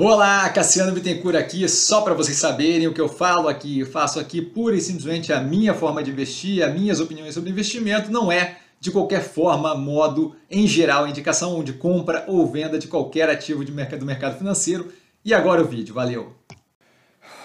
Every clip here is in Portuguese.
Olá, Cassiano Bittencourt aqui, só para vocês saberem o que eu falo aqui, eu faço aqui pura e simplesmente a minha forma de investir, as minhas opiniões sobre investimento, não é de qualquer forma, modo, em geral, indicação de compra ou venda de qualquer ativo de mercado, do mercado financeiro. E agora o vídeo, valeu!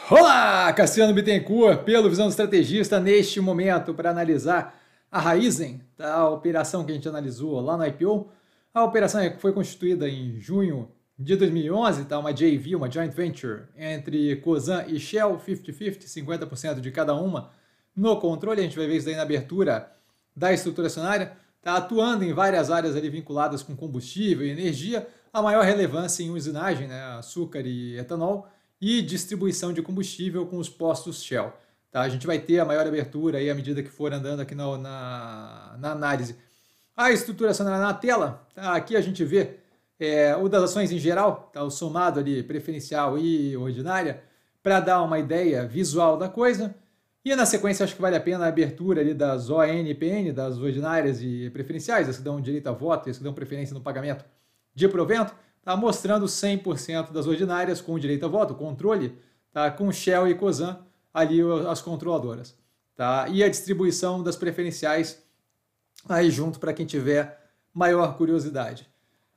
Olá, Cassiano Bittencourt, pelo Visão do Estrategista, neste momento para analisar a Raizen, a operação que a gente analisou lá no IPO. A operação é, foi constituída em junho de 2011 está uma JV, uma joint venture, entre Cosan e Shell, 50-50, 50%, de cada uma no controle. A gente vai ver isso aí na abertura da estrutura acionária. Está atuando em várias áreas ali vinculadas com combustível e energia, a maior relevância em usinagem, né, açúcar e etanol, e distribuição de combustível com os postos Shell. Tá? A gente vai ter a maior abertura aí à medida que for andando aqui na, na, na análise. A estrutura acionária na tela, tá? aqui a gente vê é, das ações em geral, tá, o somado ali preferencial e ordinária, para dar uma ideia visual da coisa. E na sequência, acho que vale a pena a abertura ali das ONPN, das ordinárias e preferenciais, as que dão direito a voto, as que dão preferência no pagamento de provento, tá mostrando 100% das ordinárias com direito a voto, controle, tá, com Shell e Cosan ali as controladoras. Tá? E a distribuição das preferenciais aí junto para quem tiver maior curiosidade.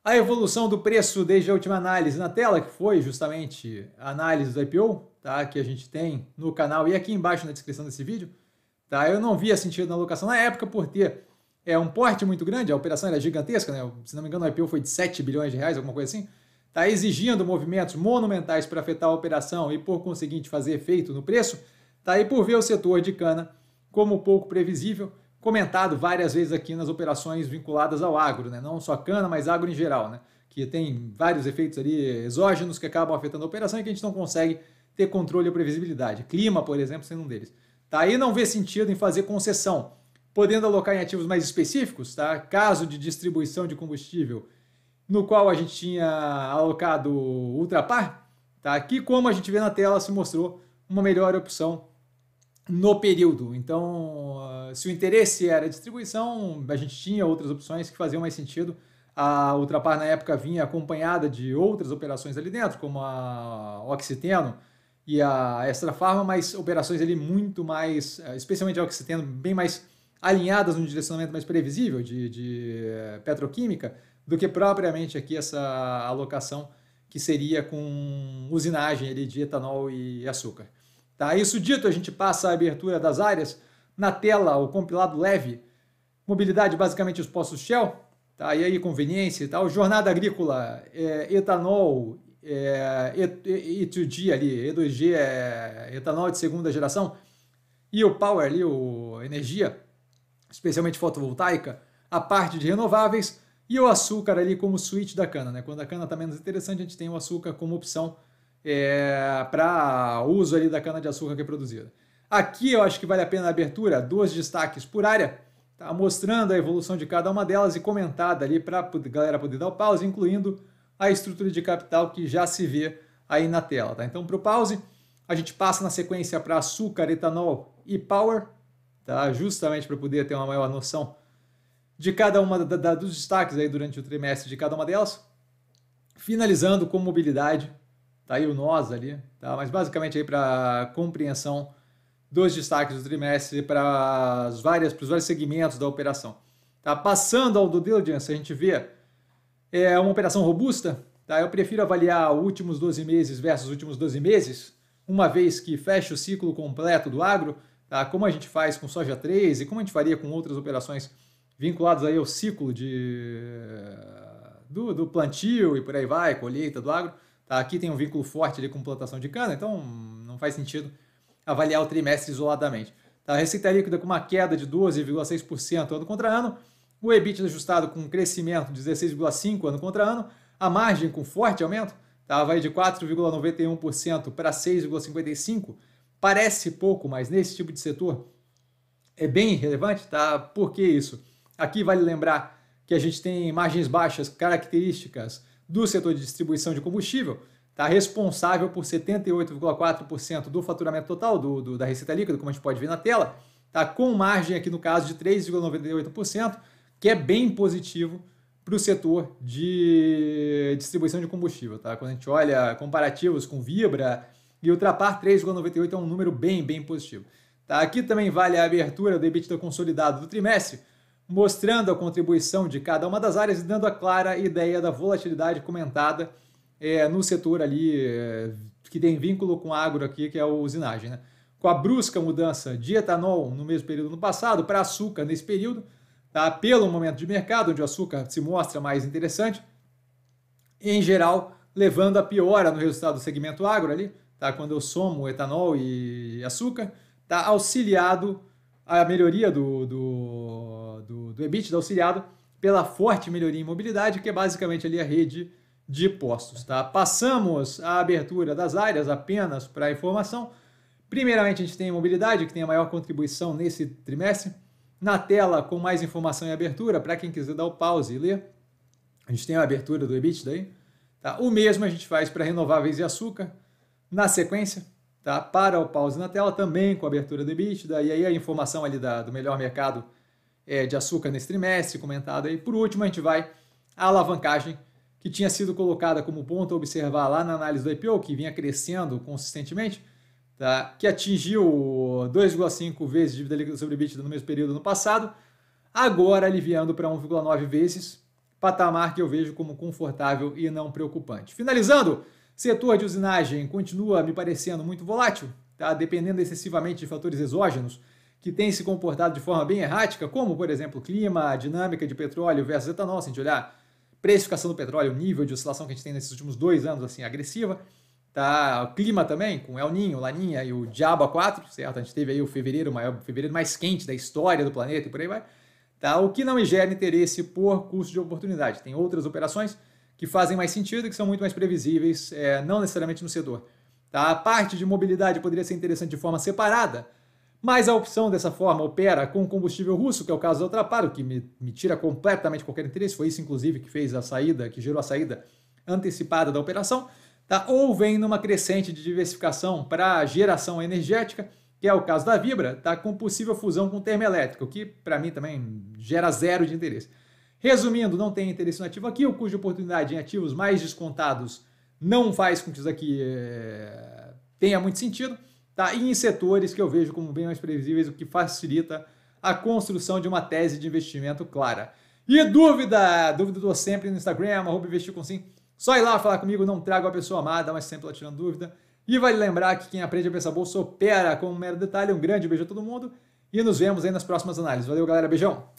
A evolução do preço desde a última análise na tela, que foi justamente a análise do IPO, tá? que a gente tem no canal e aqui embaixo na descrição desse vídeo. Tá? Eu não via sentido na alocação na época por ter é, um porte muito grande, a operação era gigantesca, né? se não me engano o IPO foi de 7 bilhões de reais, alguma coisa assim. Tá exigindo movimentos monumentais para afetar a operação e por conseguinte fazer efeito no preço. Tá? E por ver o setor de cana como pouco previsível, comentado várias vezes aqui nas operações vinculadas ao agro, né? não só cana, mas agro em geral, né? que tem vários efeitos ali exógenos que acabam afetando a operação e que a gente não consegue ter controle e previsibilidade. Clima, por exemplo, sendo um deles. Tá? Aí não vê sentido em fazer concessão, podendo alocar em ativos mais específicos, tá? caso de distribuição de combustível, no qual a gente tinha alocado Ultrapar, tá? que como a gente vê na tela se mostrou uma melhor opção no período. Então, ah, se o interesse era distribuição, a gente tinha outras opções que faziam mais sentido. A Ultrapar, na época, vinha acompanhada de outras operações ali dentro, como a Oxiteno e a Extra Farma, mas operações ali muito mais, eh, especialmente a Oxiteno, bem mais alinhadas num direcionamento mais previsível de, de eh, petroquímica, do que propriamente aqui essa alocação que seria com usinagem ali de etanol e açúcar. Tá? Isso dito, a gente passa a abertura das áreas na tela, o compilado leve, mobilidade basicamente os postos Shell, tá? e aí conveniência e tal, jornada agrícola, é, etanol, é, e, 2 g ali, E2G é etanol de segunda geração, e o power ali, o energia, especialmente fotovoltaica, a parte de renováveis, e o açúcar ali como suíte da cana, né? Quando a cana está menos interessante, a gente tem o açúcar como opção é, para uso ali da cana-de-açúcar que é produzida. Aqui eu acho que vale a pena a abertura, dois destaques por área, tá mostrando a evolução de cada uma delas e comentada ali para a galera poder dar o pause, incluindo a estrutura de capital que já se vê aí na tela. Tá? Então, para o pause, a gente passa na sequência para açúcar, etanol e power, tá? justamente para poder ter uma maior noção de cada uma da, da, dos destaques aí durante o trimestre de cada uma delas. Finalizando com mobilidade, Tá aí o nós ali, tá? Mas basicamente aí para compreensão dos destaques do trimestre para as várias para os vários segmentos da operação. Tá passando ao do diligence, a gente vê é uma operação robusta, tá? Eu prefiro avaliar últimos 12 meses versus últimos 12 meses, uma vez que fecha o ciclo completo do agro, tá? Como a gente faz com soja 3 e como a gente faria com outras operações vinculadas aí ao ciclo de do, do plantio e por aí vai, colheita do agro. Tá? Aqui tem um vínculo forte ali com plantação de cana, então não faz sentido avaliar o trimestre isoladamente. Tá? A receita líquida com uma queda de 12,6% ano contra ano, o EBIT ajustado com um crescimento de 16,5% ano contra ano, a margem com forte aumento, tá? vai de 4,91% para 6,55%, parece pouco, mas nesse tipo de setor é bem relevante, tá? Por que isso? Aqui vale lembrar que a gente tem margens baixas características do setor de distribuição de combustível, está responsável por 78,4% do faturamento total do, do, da receita líquida, como a gente pode ver na tela, está com margem aqui no caso de 3,98%, que é bem positivo para o setor de distribuição de combustível. Tá? Quando a gente olha comparativos com Vibra e Ultrapar, 3,98 é um número bem, bem positivo. Tá? Aqui também vale a abertura do EBITDA consolidado do trimestre, mostrando a contribuição de cada uma das áreas e dando a clara ideia da volatilidade comentada é, no setor ali é, que tem vínculo com agro aqui, que é a usinagem. Né? Com a brusca mudança de etanol no mesmo período no passado para açúcar nesse período, tá? pelo momento de mercado, onde o açúcar se mostra mais interessante, em geral, levando a piora no resultado do segmento agro ali, tá? quando eu somo etanol e açúcar, tá auxiliado a melhoria do, do do EBITDA auxiliado pela forte melhoria em mobilidade, que é basicamente ali a rede de postos. Tá? Passamos a abertura das áreas apenas para informação. Primeiramente, a gente tem a mobilidade, que tem a maior contribuição nesse trimestre. Na tela, com mais informação e abertura, para quem quiser dar o pause e ler. A gente tem a abertura do EBITDA aí. Tá? O mesmo a gente faz para renováveis e açúcar. Na sequência, tá? para o pause na tela, também com a abertura do EBITDA. E aí a informação ali da, do melhor mercado é, de açúcar nesse trimestre, comentado aí. Por último, a gente vai à alavancagem que tinha sido colocada como ponto a observar lá na análise do IPO, que vinha crescendo consistentemente, tá? que atingiu 2,5 vezes dívida sobre EBITDA no mesmo período no passado, agora aliviando para 1,9 vezes, patamar que eu vejo como confortável e não preocupante. Finalizando, setor de usinagem continua me parecendo muito volátil, tá? dependendo excessivamente de fatores exógenos, que tem se comportado de forma bem errática, como, por exemplo, clima, dinâmica de petróleo versus etanol, se a gente olhar precificação do petróleo, o nível de oscilação que a gente tem nesses últimos dois anos, assim, agressiva, tá? O clima também, com El Ninho, Laninha e o Diabo 4, certo? A gente teve aí o fevereiro, maior, fevereiro mais quente da história do planeta e por aí vai, tá? O que não me gera interesse por custo de oportunidade. Tem outras operações que fazem mais sentido e que são muito mais previsíveis, é, não necessariamente no setor. Tá? A parte de mobilidade poderia ser interessante de forma separada, mas a opção dessa forma opera com combustível russo, que é o caso do Traparo, que me, me tira completamente qualquer interesse. Foi isso, inclusive, que fez a saída, que gerou a saída antecipada da operação. Tá? Ou vem numa crescente de diversificação para geração energética, que é o caso da Vibra, tá? com possível fusão com termoelétrico, que para mim também gera zero de interesse. Resumindo, não tem interesse no ativo aqui, o custo de oportunidade em ativos mais descontados não faz com que isso aqui é, tenha muito sentido tá? e em setores que eu vejo como bem mais previsíveis, o que facilita a construção de uma tese de investimento clara. E dúvida? Dúvida do sempre no Instagram, arroba investir com sim. Só ir lá falar comigo, não trago a pessoa amada, mas sempre lá tirando dúvida. E vale lembrar que quem aprende a pensar bolsa opera com um mero detalhe. Um grande beijo a todo mundo e nos vemos aí nas próximas análises. Valeu, galera. Beijão!